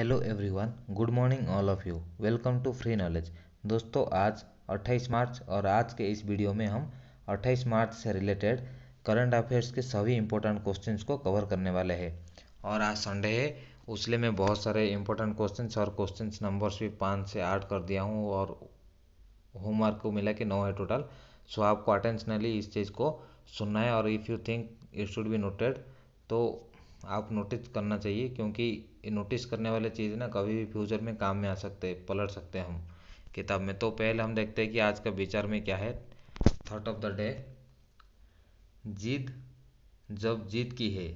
Hello everyone good morning all of you welcome to free knowledge दोस्तों आज 28 मार्च और आज के इस वीडियो में हम 28 मार्च से रिलेटेड करंट अफेयर्स के सभी इंपॉर्टेंट क्वेश्चन को कवर करने वाले हैं और आज संडे है उसलिए मैं बहुत सारे इंपॉर्टेंट क्वेश्चन और क्वेश्चन नंबर्स भी पाँच से आठ कर दिया हूँ और होमवर्क को मिला के नौ है टोटल सो आपको अटेंशनली इस चीज़ को सुनना है और if you think it should be noted तो आप नोटिस करना चाहिए क्योंकि नोटिस करने वाले चीज़ ना कभी भी फ्यूचर में काम में आ सकते हैं पलट सकते हैं हम किताब में तो पहले हम देखते हैं कि आज का विचार में क्या है थर्ट ऑफ द डे जीत जब जीत की है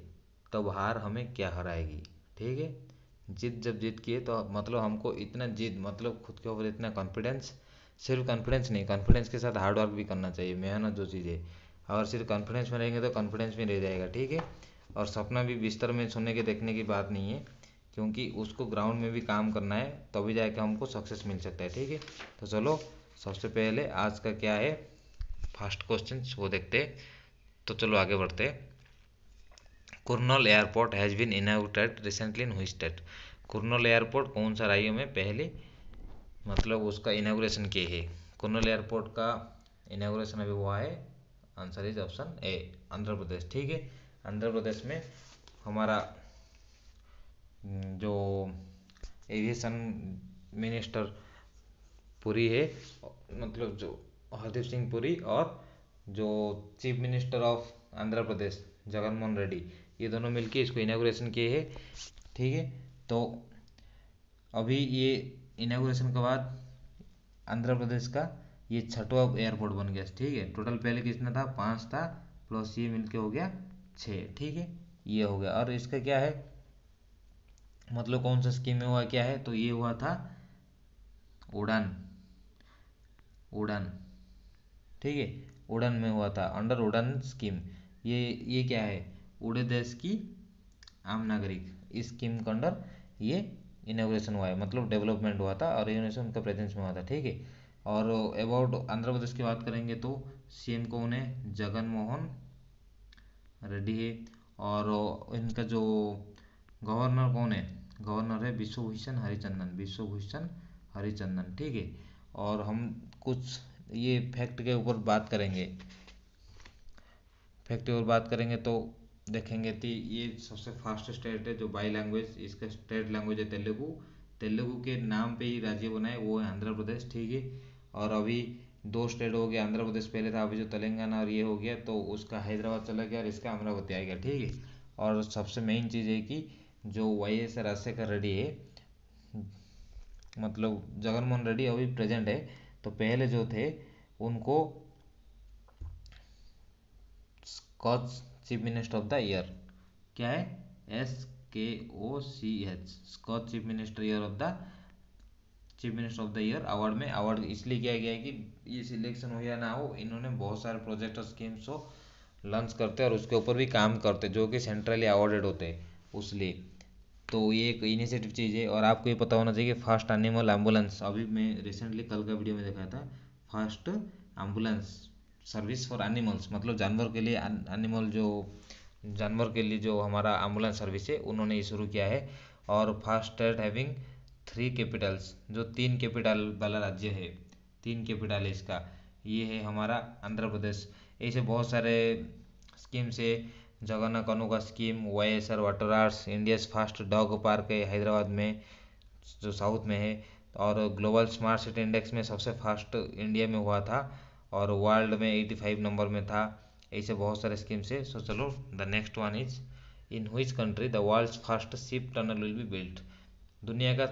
तब हार हमें क्या हराएगी ठीक है जीत जब जीत की है तो मतलब हमको इतना जीत मतलब खुद के ऊपर इतना कॉन्फिडेंस सिर्फ कॉन्फिडेंस नहीं कॉन्फिडेंस के साथ हार्डवर्क भी करना चाहिए मेहनत जो चीज़ है और सिर्फ कॉन्फिडेंस में रहेंगे तो कॉन्फिडेंस भी रह जाएगा ठीक है और सपना भी बिस्तर में सोने के देखने की बात नहीं है क्योंकि उसको ग्राउंड में भी काम करना है तभी जाके हमको सक्सेस मिल सकता है ठीक है तो चलो सबसे पहले आज का क्या है फर्स्ट क्वेश्चन वो देखते हैं तो चलो आगे बढ़ते हैं airport has been inaugurated recently in which state कुरनल airport कौन सा राज्य में पहले मतलब उसका इनाग्रेशन किए है कुरनल एयरपोर्ट का इनाग्रेशन अभी हुआ है answer is option A Andhra Pradesh ठीक है आंध्र प्रदेश में हमारा हम्म, जो एविएशन मिनिस्टर पुरी है मतलब जो हरदीप सिंह पुरी और जो chief minister of Andhra Pradesh Jagan Mohan Reddy ये दोनों मिलके इसको इनाग्रेशन किए हैं ठीक है तो अभी ये इनाग्रेशन के बाद आंध्र प्रदेश का ये छठवा एयरपोर्ट बन गया ठीक है टोटल पहले कितना था पाँच था प्लस ये मिलके हो गया छः ठीक है ये हो गया और इसका क्या है मतलब कौन सा स्कीम में हुआ क्या है तो ये हुआ था उड़न उड़न ठीक है उड़न में हुआ था अंडर उड़न स्कीम ये ये क्या है उड़े देश की आम नागरिक इस स्कीम के अंडर ये इनोग्रेशन हुआ है मतलब डेवलपमेंट हुआ था और इनोग्रेशन उनका प्रेजेंस में हुआ था ठीक है और अबाउट आंध्र प्रदेश की बात करेंगे तो सीएम को उन्हें जगन मोहन रेडी है और इनका जो गवर्नर कौन है गवर्नर है विश्वभूषण हरिचंदन विश्वभूषण हरिचंदन ठीक है और हम कुछ ये फैक्ट के ऊपर बात करेंगे फैक्ट के ऊपर बात करेंगे तो देखेंगे कि ये सबसे फास्ट स्टेट है जो बाई लैंग्वेज इसका स्टेट लैंग्वेज है तेलुगु तेलुगु के नाम पे ही राज्य बनाए वो है आंध्र प्रदेश ठीक है और अभी दो स्टेट हो गया आंध्र प्रदेश पहले था अभी जो तेलंगाना और ये हो गया तो उसका हैदराबाद चला गया और इसका अमरावती आ गया ठीक है और सबसे मेन चीज़ है कि जो Y S R Shekhar Reddy है मतलब जगनमोहन रेड्डी अभी प्रेजेंट है तो पहले जो थे उनको Skoch chief minister of the year क्या है S K O C H Skoch chief minister year of the chief minister of the year award में अवार्ड इसलिए किया गया है कि ये सिलेक्शन हो या ना हो इन्होंने बहुत सारे प्रोजेक्ट और स्कीम्स को लॉन्च करते हैं और उसके ऊपर भी काम करते जो कि सेंट्रली अवार्डेड होते हैं उसलिए तो ये एक इनिशिएटिव चीज़ है और आपको ये पता होना चाहिए कि फास्ट एनिमल एम्बुलेंस अभी मैं रिसेंटली कल का वीडियो में देखा था first ambulance service for animals मतलब जानवर के लिए एनिमल जो जानवर के लिए जो हमारा एम्बुलेंस सर्विस है उन्होंने ये शुरू किया है और फास्ट एड हैविंग थ्री कैपिटल्स जो तीन कैपिटल वाला राज्य है तीन कैपिटल है इसका ये है हमारा आंध्र प्रदेश ऐसे बहुत सारे स्कीम्स है जगन्ना अनुका का scheme Y S R water arts India's first dog park है हैदराबाद में जो साउथ में है और ग्लोबल स्मार्ट सिटी इंडेक्स में सबसे फास्ट इंडिया में हुआ था और वर्ल्ड में 85 नंबर में था ऐसे बहुत सारे स्कीम्स है सो चलो the next one is in which country the world first ship tunnel will be built दुनिया का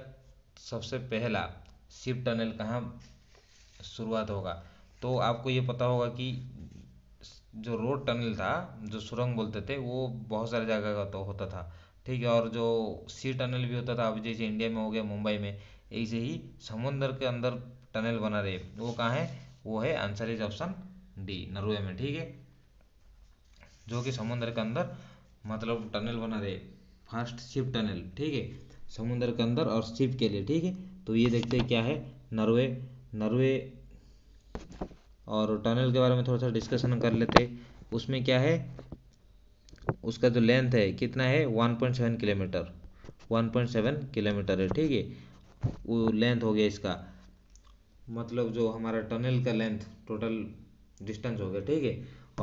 सबसे पहला शिव टनल कहाँ शुरुआत होगा तो आपको ये पता होगा कि जो रोड टनल था जो सुरंग बोलते थे वो बहुत सारे जगह का तो होता था ठीक है और जो सी टनल भी होता था अब जैसे इंडिया में हो गया मुंबई में ऐसे ही समुद्र के अंदर टनल बना रहे वो कहाँ है वो है answer is option D Norway में ठीक है जो कि समुद्र के अंदर मतलब टनल बना रहे फर्स्ट शिप टनल ठीक है समुद्र के अंदर और शिप के लिए ठीक है तो ये देखते हैं क्या है नरवे नरवे और टनल के बारे में थोड़ा सा डिस्कशन कर लेते उसमें क्या है उसका जो लेंथ है कितना है 1.7 किलोमीटर 1.7 किलोमीटर है ठीक है वो लेंथ हो गया इसका मतलब जो हमारा टनल का लेंथ टोटल डिस्टेंस हो गया ठीक है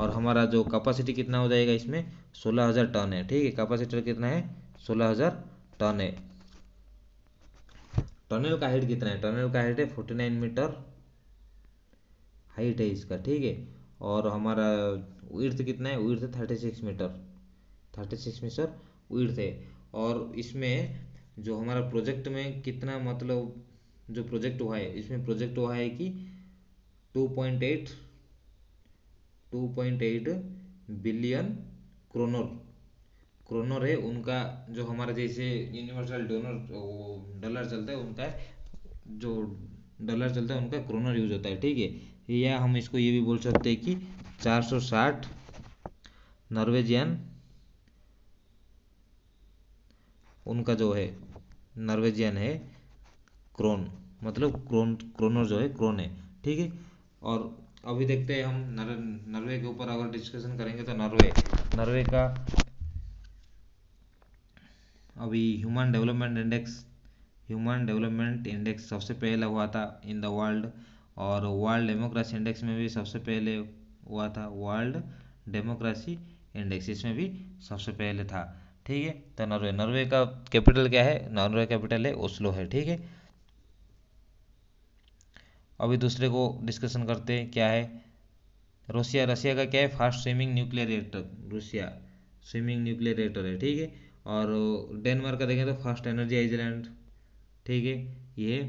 और हमारा जो कैपेसिटी कितना हो जाएगा इसमें 16000 टन है ठीक है कैपेसिटर कितना है 16000 टन है टनल का हाइट कितना है टनल का हाइट है फोर्टी नाइन मीटर हाइट है इसका ठीक है और हमारा उर्थ कितना है width thirty six meter thirty six meter width है और इसमें जो हमारा प्रोजेक्ट में कितना मतलब जो प्रोजेक्ट हुआ है इसमें प्रोजेक्ट हुआ है कि two point eight two point eight billion kroner kroner है उनका जो हमारे जैसे यूनिवर्सल डोनर वो डॉलर चलता है उनका जो डॉलर चलता है उनका क्रोनर यूज होता है ठीक है या हम इसको ये भी बोल सकते हैं कि 460 नॉर्वेजियन उनका जो है नॉर्वेजियन है क्रोन मतलब क्रोन क्रोनर जो है क्रोन है ठीक है और अभी देखते हैं हम नॉर्वे के ऊपर अगर डिस्कशन करेंगे तो नॉर्वे नॉर्वे का अभी human development index human development index सबसे पहले हुआ था इन द वर्ल्ड और वर्ल्ड डेमोक्रेसी इंडेक्स में भी सबसे पहले हुआ था वर्ल्ड डेमोक्रेसी इंडेक्स इसमें भी सबसे पहले था ठीक है तो नॉर्वे नॉर्वे का कैपिटल क्या है नॉर्वे कैपिटल है ओस्लो है ठीक है अभी दूसरे को डिस्कशन करते हैं क्या है रूसिया रशिया का क्या है first swimming nuclear reactor Russia swimming nuclear reactor है ठीक है और डेनमार्क का देखें तो फर्स्ट एनर्जी आइजलैंड ठीक है ये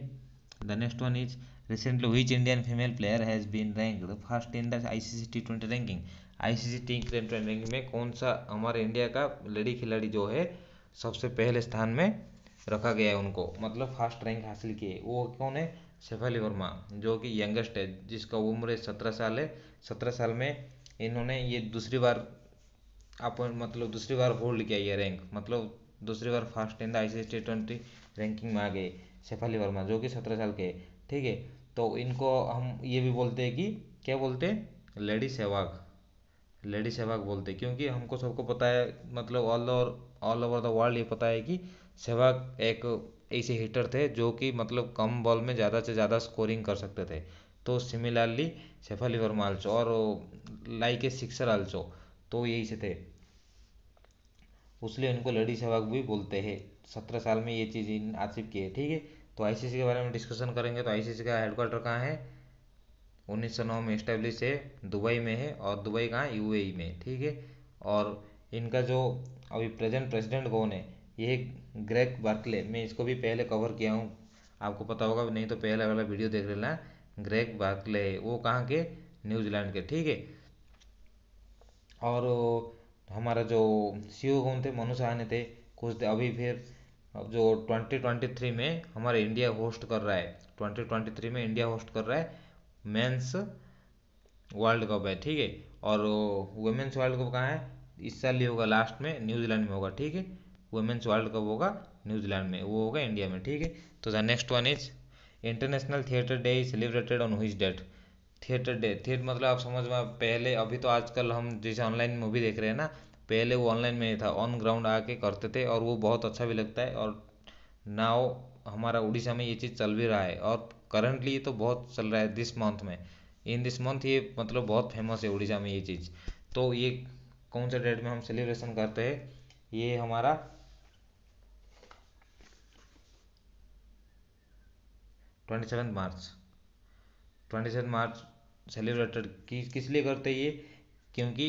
the next one is recently which Indian female player has been ranked first in the ICC T twenty ranking ICC T twenty ranking में कौन सा हमारे इंडिया का लेडी खिलाड़ी जो है सबसे पहले स्थान में रखा गया है उनको मतलब फर्स्ट रैंक हासिल किए वो कौन है शेफाली वर्मा जो कि यंगेस्ट है जिसका उम्र सत्रह साल है सत्रह साल में इन्होंने ये दूसरी बार अपन मतलब दूसरी बार होल्ड किया ये रैंक मतलब दूसरी बार first in the I T twenty ranking में आ गए शेफाली वर्मा जो कि सत्रह साल के ठीक है तो इनको हम ये भी बोलते हैं कि क्या बोलते हैं लेडी सहवाग लेडी सहवाग बोलते हैं क्योंकि हमको सबको पता है मतलब all over all over the world ये पता है कि सहवाग एक ऐसे हिटर थे जो कि मतलब कम बॉल में ज़्यादा से ज़्यादा स्कोरिंग कर सकते थे तो सिमिलरली सेफाली वर्मा आल्सो और लाइक ए सिक्सर आल्सो तो यही से थे उसलिए उनको लड़ी सहवाग भी बोलते हैं सत्रह साल में ये चीज़ इन आसिफ की है ठीक है तो आईसीसी के बारे में डिस्कशन करेंगे तो आईसीसी का हेडक्वार्टर कहाँ है उन्नीस सौ नौ में इस्टेब्लिश है दुबई में है और दुबई कहाँ ए e में ठीक है और इनका जो अभी प्रेजेंट प्रेसिडेंट कौन है ये ग्रेग बार्कले मैं इसको भी पहले कवर किया हूँ आपको पता होगा नहीं तो पहला वाला वीडियो देख लेना ग्रेग बार्कले वो कहाँ के न्यूजीलैंड के ठीक है और हमारा जो सी ओ कौन थे मनु साहनी थे कुछ अभी फिर अब जो ट्वेंटी ट्वेंटी थ्री में हमारा इंडिया होस्ट कर रहा है ट्वेंटी ट्वेंटी थ्री में इंडिया होस्ट कर रहा है मेंस वर्ल्ड कप है ठीक है और वुमेंस वर्ल्ड कप कहाँ है इस साल ही होगा लास्ट में न्यूजीलैंड में होगा ठीक है वुमेन्स वर्ल्ड कप होगा न्यूजीलैंड में वो होगा इंडिया में ठीक है तो the next one is international theatre day is celebrated on which date theatre day theatre मतलब आप समझ में पहले अभी तो आजकल हम जैसे ऑनलाइन मूवी देख रहे हैं ना पहले वो ऑनलाइन में ही था ऑन ग्राउंड आके करते थे और वो बहुत अच्छा भी लगता है और नाव हमारा उड़ीसा में ये चीज़ चल भी रहा है और करंटली तो बहुत चल रहा है दिस मंथ में इन दिस मंथ ये मतलब बहुत फेमस है उड़ीसा में ये चीज़ तो ये कौन से डेट में हम सेलिब्रेशन करते हैं ये हमारा twenty seven March twenty seven March celebrated किस लिए करते ये क्योंकि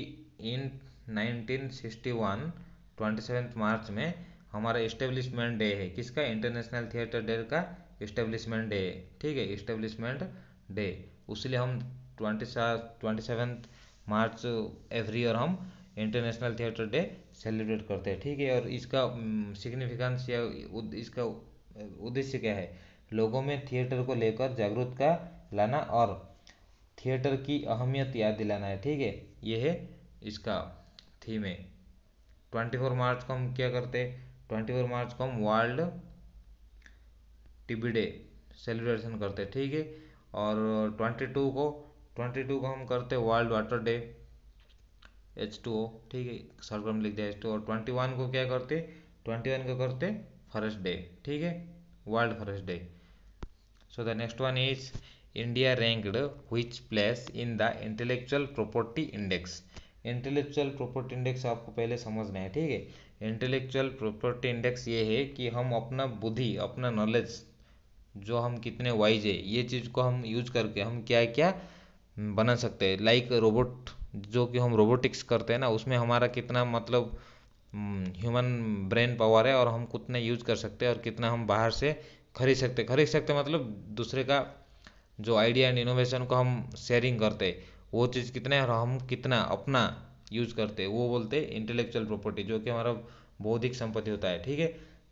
इन 1961 27 मार्च में हमारा इस्टेब्लिशमेंट डे है किसका इंटरनेशनल थिएटर डे का इस्टेब्लिशमेंट डे है ठीक है इस्टेब्लिशमेंट डे उसलिए हम twenty twenty March every year हम इंटरनेशनल थिएटर डे सेलिब्रेट करते हैं ठीक है और इसका सिग्निफिकेंस या इसका उद्देश्य क्या है लोगों में थिएटर को लेकर जागरूकता लाना और थिएटर की अहमियत याद दिलाना है ठीक है ये है इसका थीम है ट्वेंटी फोर मार्च को हम क्या करते हैं ट्वेंटी फोर मार्च को हम वर्ल्ड टीबी डे सेलिब्रेशन करते हैं ठीक है और ट्वेंटी टू को ट्वेंटी टू को हम करते हैं world water day H two O ठीक है शॉर्ट लिख दिया एच टू और ट्वेंटी वन को क्या करते ट्वेंटी वन को करते फॉरेस्ट डे ठीक है world forest day so the next one is India ranked which place in the intellectual property index intellectual property index आपको पहले समझना है ठीक है इंटेलेक्चुअल प्रॉपर्टी इंडेक्स ये है कि हम अपना बुद्धि अपना नॉलेज जो हम कितने वाइज है ये चीज़ को हम यूज करके हम क्या क्या बना सकते हैं लाइक रोबोट जो कि हम रोबोटिक्स करते हैं ना उसमें हमारा कितना मतलब ह्यूमन ब्रेन पावर है और हम कितना यूज कर सकते हैं और कितना हम बाहर से खरीद सकते खरीद सकते मतलब दूसरे का जो आइडिया एंड इनोवेशन को हम शेयरिंग करते वो चीज़ कितने और हम कितना अपना यूज करते वो बोलते हैं इंटेलेक्चुअल प्रॉपर्टी जो कि हमारा बौद्धिक संपत्ति होता है ठीक है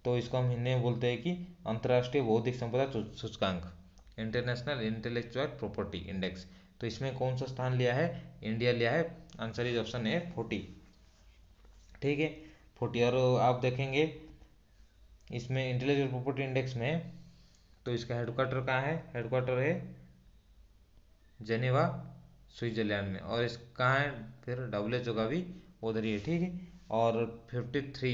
तो इसको हम हिंदी में बोलते हैं कि अंतर्राष्ट्रीय बौद्धिक संपदा सूचकांक इंटरनेशनल इंटेलेक्चुअल प्रॉपर्टी इंडेक्स तो इसमें कौन सा स्थान लिया है इंडिया लिया है answer is option A forty ठीक है फोर्टी और आप देखेंगे इसमें इंटेलेक्चुअल प्रॉपर्टी इंडेक्स में तो इसका हेडक्वार्टर कहाँ है हेडक्वार्टर है जेनेवा स्विट्जरलैंड में और इस कहाँ है फिर डब्ल्यू एच ओ का भी उधर ही है ठीक है और फिफ्टी थ्री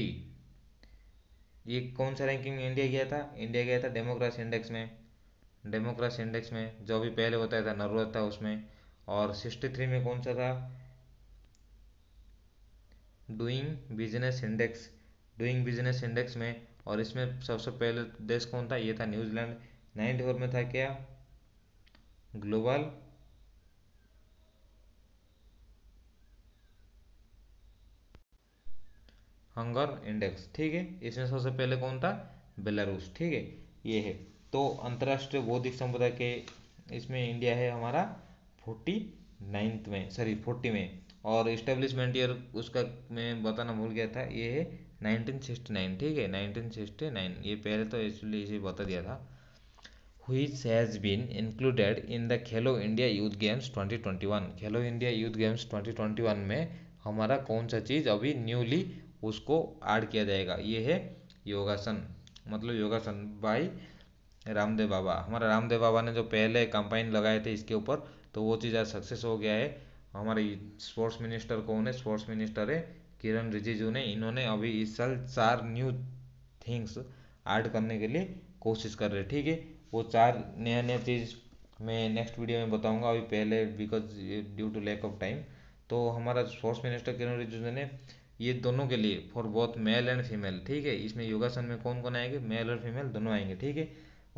ये कौन सा रैंकिंग में इंडिया गया था इंडिया गया था डेमोक्रेसी इंडेक्स में डेमोक्रेसी इंडेक्स में जो भी पहले बताया था नरूर था उसमें और सिक्सटी थ्री में कौन सा था doing business index doing business index में और इसमें सबसे पहले देश कौन था ये था न्यूजीलैंड नाइन्टी फोर में था क्या ग्लोबल हंगर इंडेक्स ठीक है इसमें सबसे पहले कौन था बेलारूस ठीक है ये है तो अंतर्राष्ट्रीय बौद्धिक संपदा के इसमें इंडिया है हमारा फोर्टी नाइन्थ में सॉरी फोर्टी में और इस्टेब्लिशमेंट ईयर उसका मैं बताना भूल गया था ये है नाइनटीन सिक्सटी नाइन ठीक है नाइनटीन सिक्सटी नाइन ये पहले तो इसलिए इसे बता दिया था which has been included in the Khelo India youth games twenty twenty one Khelo India youth games twenty twenty one में हमारा कौन सा चीज़ अभी न्यूली उसको ऐड किया जाएगा ये है योगासन मतलब योगासन बाय रामदेव बाबा हमारा रामदेव बाबा ने जो पहले कंपाइन लगाए थे इसके ऊपर तो वो चीज़ आज सक्सेस हो गया है हमारे स्पोर्ट्स मिनिस्टर कौन है स्पोर्ट्स मिनिस्टर है किरण रिजिजू ने इन्होंने अभी इस साल चार न्यू थिंग्स ऐड करने के लिए कोशिश कर रहे हैं ठीक है वो चार नया नया चीज़ मैं नेक्स्ट वीडियो में बताऊंगा अभी पहले because due to lack of time तो हमारा स्पोर्ट्स मिनिस्टर किरण रिजिजू ने ये दोनों के लिए for both male and female ठीक है इसमें योगासन में कौन कौन आएंगे मेल और फीमेल दोनों आएंगे ठीक है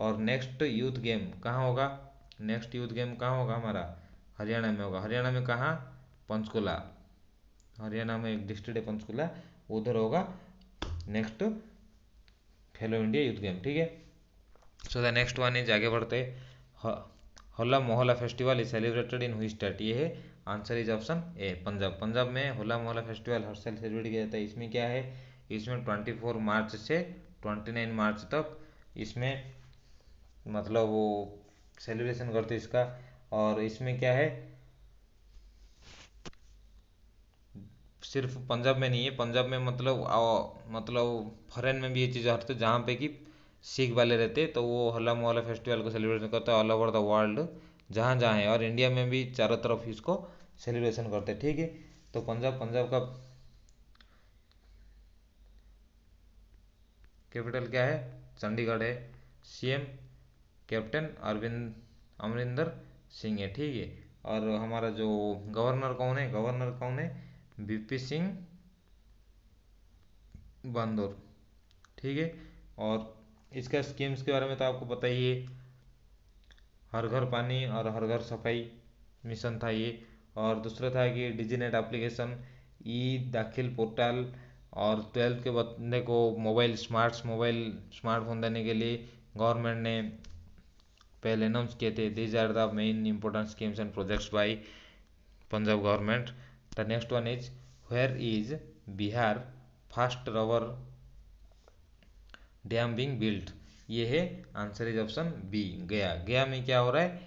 और नेक्स्ट यूथ गेम कहाँ होगा नेक्स्ट यूथ गेम कहाँ होगा हमारा हरियाणा में होगा हरियाणा में कहाँ पंचकूला हरियाणा में एक डिस्ट्रिक्ट है पंचकूला उधर होगा नेक्स्ट खेलो इंडिया यूथ गेम ठीक है so the next one is आगे बढ़ते होला मोहल्ला festival is celebrated in which state ये है answer is option A Punjab Punjab में होला मोहल्ला फेस्टिवल हर साल सेलिब्रेट किया जाता है इसमें क्या है इसमें ट्वेंटी फोर मार्च से ट्वेंटी नाइन मार्च तक इसमें मतलब वो सेलिब्रेशन करते इसका और इसमें क्या है सिर्फ पंजाब में नहीं है पंजाब में मतलब आ, मतलब फॉरेन में भी ये चीज़ हटते तो जहाँ पे कि सिख वाले रहते तो वो हल्ला मोहल्ला फेस्टिवल को सेलिब्रेशन करते हैं ऑल ओवर द वर्ल्ड जहाँ जहाँ है और इंडिया में भी चारों तरफ इसको सेलिब्रेशन करते हैं ठीक है तो पंजाब पंजाब का कैपिटल क्या है चंडीगढ़ है सीएम कैप्टन अरविंद अमरिंदर सिंह है ठीक है और हमारा जो गवर्नर कौन है गवर्नर कौन है बीपी सिंह बंदोर ठीक है और इसका स्कीम्स के बारे में तो आपको पता ही है हर घर पानी और हर घर सफाई मिशन था ये और दूसरा था कि डिजीनेट एप्लीकेशन ई दाखिल पोर्टल और ट्वेल्थ के बंदे को मोबाइल स्मार्ट मोबाइल स्मार्टफोन देने के लिए गवर्नमेंट ने पहले अनाउंस किए थे these are the main important schemes and projects by Punjab government the next one is where is Bihar first rubber dam being built ये है आंसर इज ऑप्शन बी गया गया में क्या हो रहा है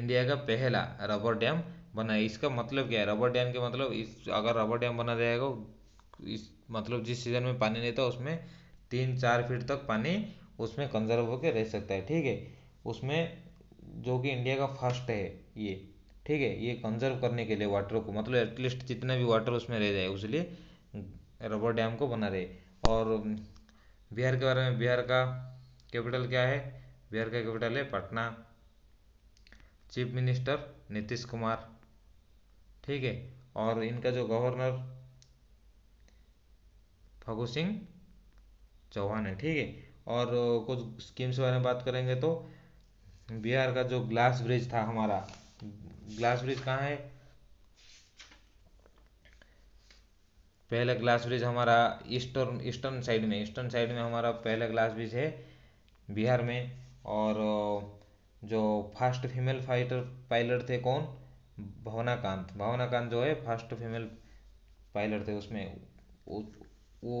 इंडिया का पहला रबर डैम बना इसका मतलब क्या है रबर डैम के मतलब इस अगर रबर डैम बना जाएगा इस मतलब जिस सीज़न में पानी नहीं था उसमें तीन चार फीट तक पानी उसमें कंजर्व होकर रह सकता है ठीक है उसमें जो कि इंडिया का फर्स्ट है ये ठीक है ये कंजर्व करने के लिए वाटर को मतलब एटलीस्ट जितना भी वाटर उसमें रह जाए उसलिए लिए रबर डैम को बना रहे और बिहार के बारे में बिहार का कैपिटल क्या है बिहार का कैपिटल है पटना चीफ मिनिस्टर नीतीश कुमार ठीक है और इनका जो गवर्नर फगू सिंह चौहान है ठीक है और कुछ स्कीम्स के बारे में बात करेंगे तो बिहार का जो ग्लास ब्रिज था हमारा ग्लास ब्रिज कहाँ है पहला ग्लास ब्रिज हमारा ईस्टर्न ईस्टर्न साइड में ईस्टर्न साइड में हमारा पहला ग्लास ब्रिज है बिहार में और जो फर्स्ट फीमेल फाइटर पायलट थे कौन भवना कांत भवना कांत जो है फर्स्ट फीमेल पायलट थे उसमें वो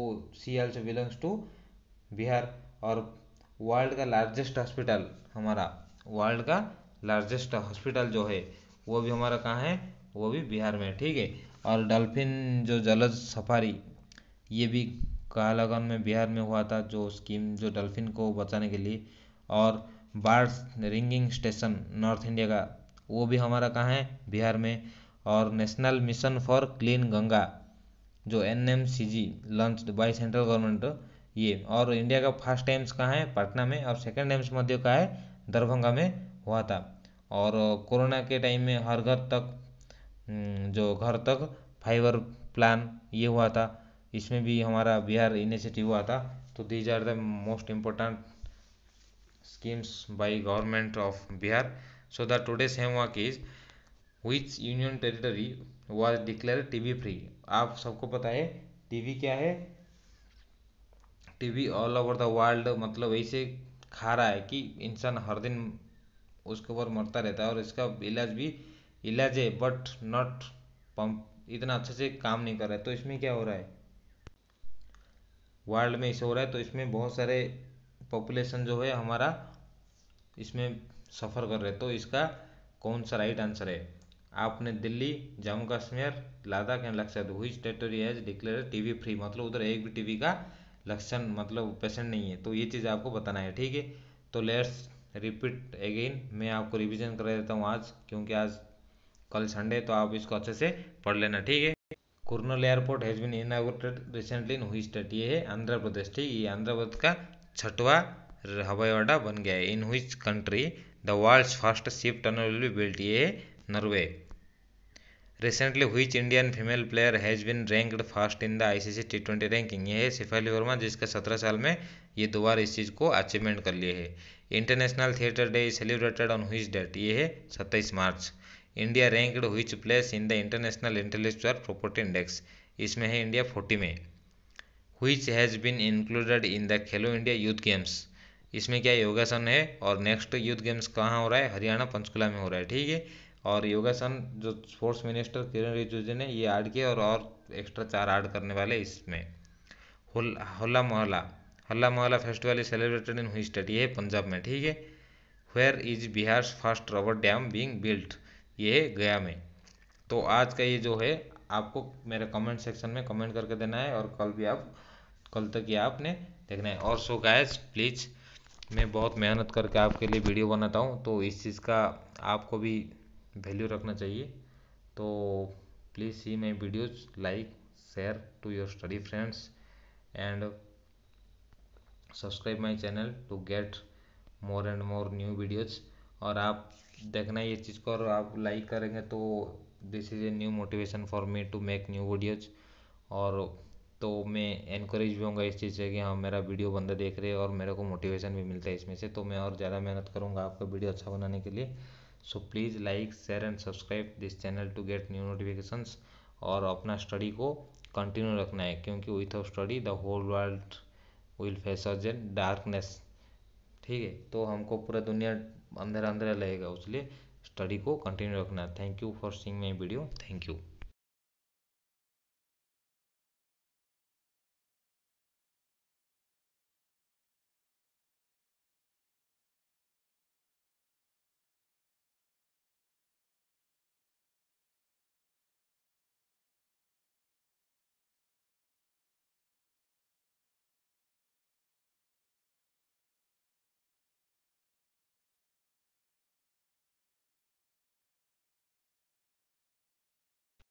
सी एल से बिलोंग्स टू बिहार और वर्ल्ड का लार्जेस्ट हॉस्पिटल हमारा वर्ल्ड का लार्जेस्ट हॉस्पिटल जो है वो भी हमारा कहाँ है वो भी बिहार में ठीक है और डॉल्फिन जो जलज सफारी ये भी कालागन में बिहार में हुआ था जो स्कीम जो डॉल्फिन को बचाने के लिए और bird ringing station north India का वो भी हमारा कहाँ है बिहार में और national mission for clean Ganga जो N M C G launch by central government ये और इंडिया का फर्स्ट एम्स कहाँ है पटना में और सेकेंड एम्स मध्य कहाँ है दरभंगा में हुआ था और कोरोना के टाइम में हर घर तक हम्म, जो घर तक फाइबर प्लान ये हुआ था इसमें भी हमारा बिहार इनिशिएटिव हुआ था तो these are the most important schemes by government of Bihar. So the today's is which union territory was declare T TB free आप सबको पता है टीवी क्या है TB all over the world मतलब ऐसे खा रहा है कि इंसान हर दिन उसके ऊपर मरता रहता है और इसका इलाज भी इलाज है बट नॉट पंप इतना अच्छे से काम नहीं कर रहा है तो इसमें क्या हो रहा है वर्ल्ड में इसे हो रहा है तो इसमें बहुत सारे पॉपुलेशन जो है हमारा इसमें सफ़र कर रहे तो इसका कौन सा राइट आंसर है आपने Delhi Jammu Kashmir Ladakh and Lakshadweep which territory has declare TB free मतलब उधर एक भी टीवी का लक्षण मतलब पेशेंट नहीं है तो ये चीज़ आपको बताना है ठीक है तो लेट्स रिपीट अगेन मैं आपको रिविजन करा देता हूँ आज क्योंकि आज कल संडे तो आप इसको अच्छे से पढ़ लेना ठीक है Kurnool airport has been inaugurated recently in which state ये है आंध्र प्रदेश ठीक ये आंध्र प्रदेश का छठवा हवाई अड्डा बन गया है in which country the world first ship tunnel will be built ये है Norway recently which Indian female player has been ranked first in the ICC T twenty ranking ये है शिफाली वर्मा जिसका सत्रह साल में ये दो बार इस चीज़ को अचीवमेंट कर लिए है international theatre day celebrated on which date ये है सत्ताईस मार्च India ranked which place in the international intellectual property index इसमें है इंडिया फोर्टी में which has been included in the Khelo India youth games इसमें क्या योगासन है और नेक्स्ट यूथ गेम्स कहाँ हो रहा है हरियाणा पंचकुला में हो रहा है ठीक है और योगासन जो स्पोर्ट्स मिनिस्टर किरण रिजिजू ने ये ऐड किया और, और एक्स्ट्रा चार ऐड करने वाले इसमें होला मोहल्ला हल्ला मोहल्ला festival is celebrated in which state ये पंजाब में ठीक है where is Bihar first rubber dam being built ये गया में तो आज का ये जो है आपको मेरे कमेंट सेक्शन में कमेंट करके देना है और कल भी आप कल तक ये आपने देखना है और सो गायस प्लीज़ मैं बहुत मेहनत करके आपके लिए वीडियो बनाता हूँ तो इस चीज़ का आपको भी वैल्यू रखना चाहिए तो please see my videos like share to your study friends and subscribe my channel to get more and more new videos और आप देखना ये चीज़ को और आप लाइक करेंगे तो this is a new motivation for me to make new videos और तो मैं इनक्रेज भी होऊंगा इस चीज़ से कि हाँ मेरा वीडियो बंदे देख रहे हैं और मेरे को मोटिवेशन भी मिलता है इसमें से तो मैं और ज़्यादा मेहनत करूँगा आपका वीडियो अच्छा बनाने के लिए so please like share and subscribe this channel to get new notifications और अपना स्टडी को कंटिन्यू रखना है क्योंकि with of study the whole world will face a darkness ठीक है तो हमको पूरा दुनिया अंधेरा अंधेरा लगेगा उसलिए स्टडी को कंटिन्यू रखना thank you for seeing my video thank you